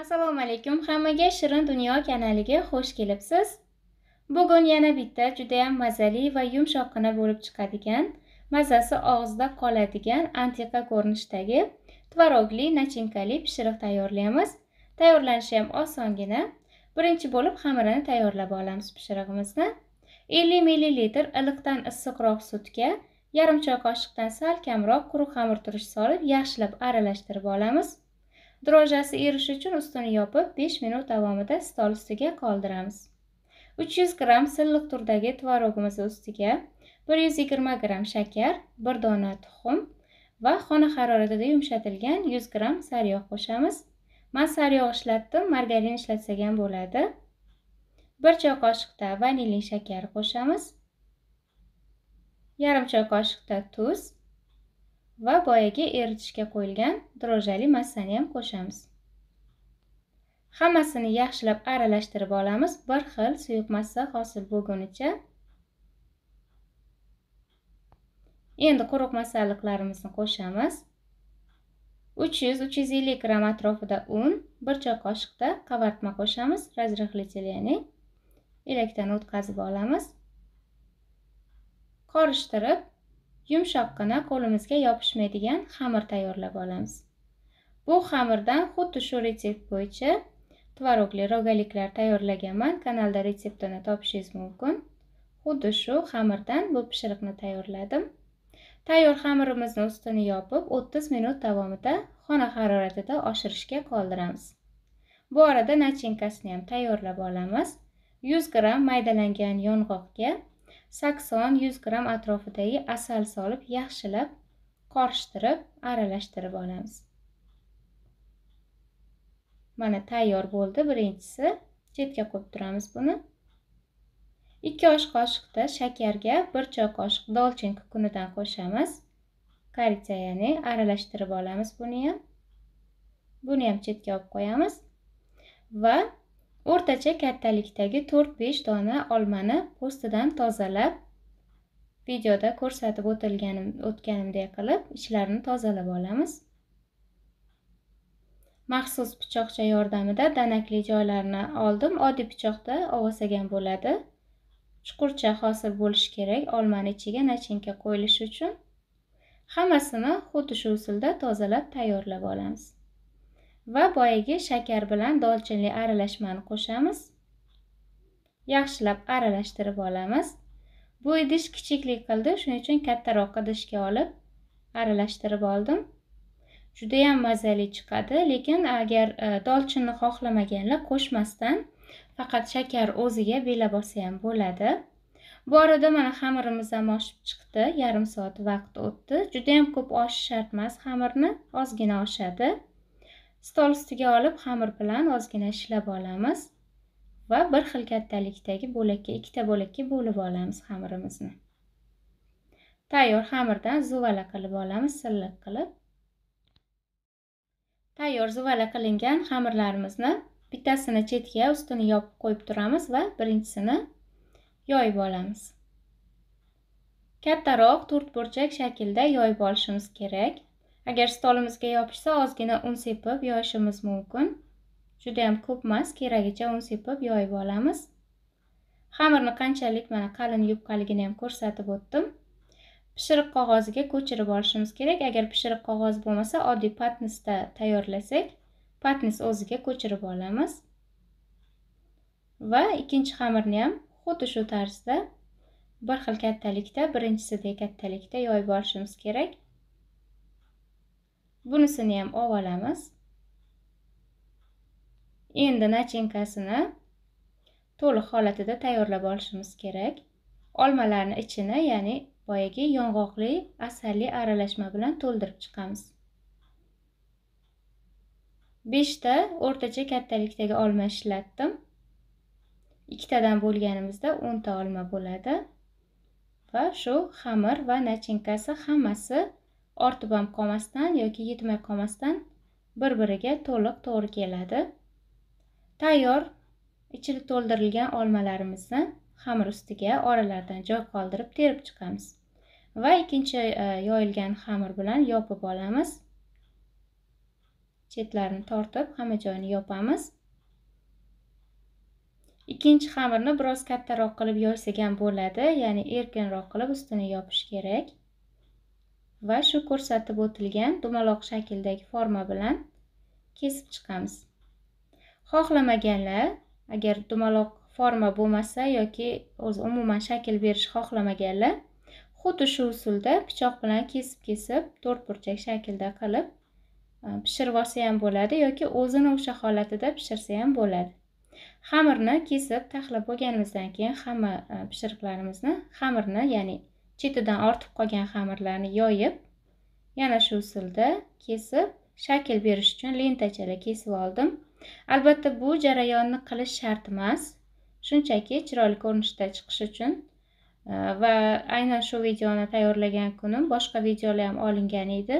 assalomu alaykum hammaga shirin dunyo kanaliga xush kelibsiz bugun yana bitta judayam mazali va yumshoqqina bo'lib chiqadigan mazasi og'izda qoladigan antiqa ko'rinishdagi tvorogli nachinkali pishiriq tayyorlaymiz tayyorlanishi ham osongina birinchi bo'lib xamirini tayyorlab olamiz pishirig'imizni ellik millilitr iliqdan issiqroq sutga yarim choy qoshiqdan sal kamroq quruq xamir turish solib yaxshilab aralashtirib olamiz Drojasi erish uchun ustini yopib 5 minut davomida stol ustiga qoldiramiz. 300 gram silliq turdagi tvorogimiz ustiga 120 gram shakar, 1 dona tuxum va xona haroratida yumshatilgan 100 gram sariyog' qo'shamiz. Men sariyog' ishlatdim, margarin ishlatsak ham bo'ladi. 1 choy qoshiqda vanilin shakar qo'shamiz. Yarim choy qoshiqda tuz va boyagi eritishga qo'yilgan drojali massani ham qo'shamiz hammasini yaxshilab aralashtirib olamiz bir xil suyuq massa hosil bo'lgunicha endi quruq massaliqlarimizni qo'shamiz 300-350 g atrofida un 1 choy qoshiqda qavartma qo'shamiz razrexlitiliani elakdan o'tkazib olamiz qorishtirib yumshoqqina qo'limizga yopishmaydigan xamir tayyorlab olamiz bu xamirdan xuddi shu retsept bo'yicha tvorogli rogaliklar tayyorlaganman kanalda retseptini topishingiz mumkin xuddi shu xamirdan bu pishiriqni tayyorladim tayyor xamirimizni ustini yopib 30 minut davomida xona haroratida oshirishga qoldiramiz bu orada nachinkasini ham tayyorlab olamiz 100 gramm maydalangan yong'oqga sakson yuz gram atrofidagi asal solib yaxshilab qorishtirib aralashtirib olamiz mana tayyor bo'ldi birinchisi chetga qo'yib turamiz buni ikki osh qoshiqda shakarga bir choy qoshiq dolchin kukunidan qo'shamiz Karitsa, ya'ni aralashtirib olamiz buni ham buni ham chetga olib qo'yamiz va o'rtacha kattalikdagi 4-5 dona olmani po'stidan tozalab videoda ko'rsatib o'tilganim o'tganimdek qilib ichlarini tozalab olamiz maxsus pichoqcha yordamida danakli joylarini oldim oddiy pichoqda ovasagan bo'ladi chuqurcha hosil bo'lishi kerak olmani ichiga nachinka qo'yilishi uchun hammasini xuddi shu usulda tozalab tayyorlab olamiz va boyagi shakar bilan dolchinli aralashmani qo'shamiz yaxshilab aralashtirib olamiz bu idish kichiklik qildi shuning uchun kattaroq idishga olib aralashtirib oldim Juda ham mazali chiqadi lekin agar e, dolchinni xohlamaganlar qo'shmasdan faqat shakar o'ziga bela bo'lsa ham bo'ladi bu arada mana xamirimiz ham oshib chiqdi yarim soat vaqt o'tdi Juda ham ko'p oshish shart emas xamirni ozgina oshadi stol ustiga olib xamir bilan ozgina ishlab olamiz va bir xil kattalikdagi bo'lakka ikkita bo'lakka bo'lib olamiz xamirimizni tayyor xamirdan zuvala qilib olamiz silliq qilib tayyor zuvala qilingan xamirlarimizni bittasini chetga ustini yopib qo'yib turamiz va birinchisini yoyib olamiz kattaroq to'rtburchak shaklda yoyib olishimiz kerak agar stolimizga yopishsa ozgina un sepib yoyishimiz mumkin judayam ko'p emas keragicha un sepib yoyib olamiz xamirni qanchalik mana qalin yupqaligini ham ko'rsatib o'tdim pishiriq qog'oziga ko'chirib olishimiz kerak agar pishiriq qog'oz bo'lmasa oddiy patnisda tayyorlasak patnis o'ziga ko'chirib olamiz va ikkinchi xamirni ham xuddi shu tarzda bir xil kattalikda birinchisidek kattalikda yoyib olishimiz kerak bunisini ham olib olamiz endi nachinkasini to'liq holatida tayyorlab olishimiz kerak olmalarni ichini ya'ni boyagi yong'oqli asalli aralashma bilan to'ldirib chiqamiz beshta o'rtacha kattalikdagi olma ishlatdim ikkitadan bo'lganimizda o'nta olma bo'ladi va shu xamir va nachinkasi hammasi ortib ham qolmasdan yoki yetmay qolmasdan bir biriga to'liq to'g'ri keladi tayyor ichilib to'ldirilgan olmalarimizni xamir ustiga oralaridan joy qoldirib terib chiqamiz va ikkinchi e, yoyilgan xamir bilan yopib olamiz chetlarini tortib hamma joyini yopamiz ikkinchi xamirni biroz kattaroq qilib yoysak ham bo'ladi ya'ni erkinroq qilib ustini yopish kerak va shu ko'rsatib o'tilgan dumaloq shakldagi forma bilan kesib chiqamiz xohlamaganlar agar dumaloq forma bo'lmasa yoki o'zi umuman shakl berish xohlamaganlar xuddi shu usulda pichoq bilan kesib kesib to'rtburchak shaklda qilib e, pishirib olsa ham bo'ladi yoki o'zini o'sha holatida pishirsa ham bo'ladi xamirni kesib taxlab bo'lganimizdan keyin hamma e, pishiriqlarimizni xamirni ya'ni chetidan ortib qolgan xamirlarni yoyib yana shu usulda kesib shakl berish uchun lentachalar kesib oldim albatta bu jarayonni qilish shart emas shunchaki chiroyli ko'rinishda chiqish uchun e, va aynan shu videoni tayyorlagan kunim boshqa videolar ham olingan edi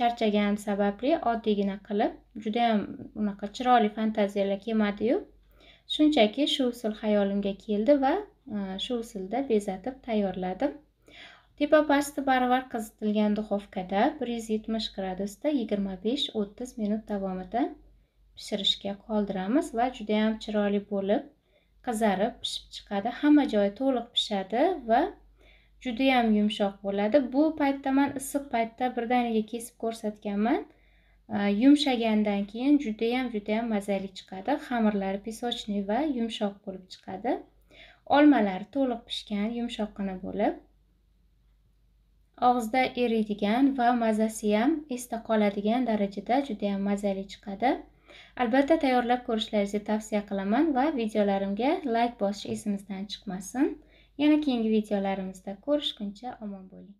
charchaganim sababli oddiygina qilib judayam unaqa chiroyli fantaziyalar kelmadiyu shunchaki shu usul xayolimga keldi va e, shu usulda bezatib tayyorladim Tepa pasti baravar qizitilgan duxovkada 170 gradusda 25-30 minut davomida pishirishga qoldiramiz va juda ham chiroyli bo'lib qizarib pishib chiqadi. Hamma joyi to'liq pishadi va juda ham yumshoq bo'ladi. Bu paytda men issiq paytda birdaniga kesib ko'rsatganman. Yumshagandan keyin juda ham juda ham mazali chiqadi. Xamirlari pisochniy va yumshoq bo'lib chiqadi. Olmalar to'liq pishgan, yumshoqqina bo'lib og'izda eriydigan va mazasi ham esda qoladigan darajada juda ham mazali chiqadi albatta tayyorlab ko'rishlaringizni tavsiya qilaman va videolarimga layk bosish esimizdan chiqmasin yana keyingi videolarimizda ko'rishguncha omon bo'ling